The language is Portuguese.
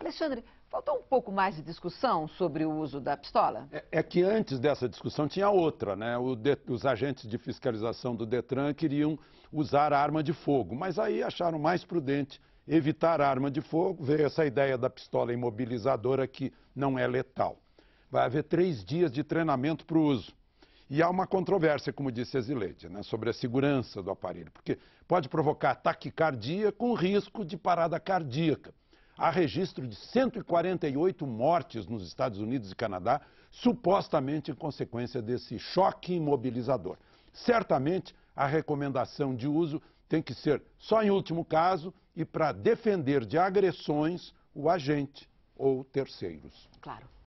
Alexandre, faltou um pouco mais de discussão sobre o uso da pistola? É, é que antes dessa discussão tinha outra, né? De, os agentes de fiscalização do Detran queriam usar arma de fogo, mas aí acharam mais prudente evitar arma de fogo, veio essa ideia da pistola imobilizadora que não é letal. Vai haver três dias de treinamento para o uso. E há uma controvérsia, como disse a Zileide, né, sobre a segurança do aparelho, porque pode provocar taquicardia com risco de parada cardíaca. Há registro de 148 mortes nos Estados Unidos e Canadá, supostamente em consequência desse choque imobilizador. Certamente, a recomendação de uso tem que ser só em último caso e para defender de agressões o agente ou terceiros. Claro.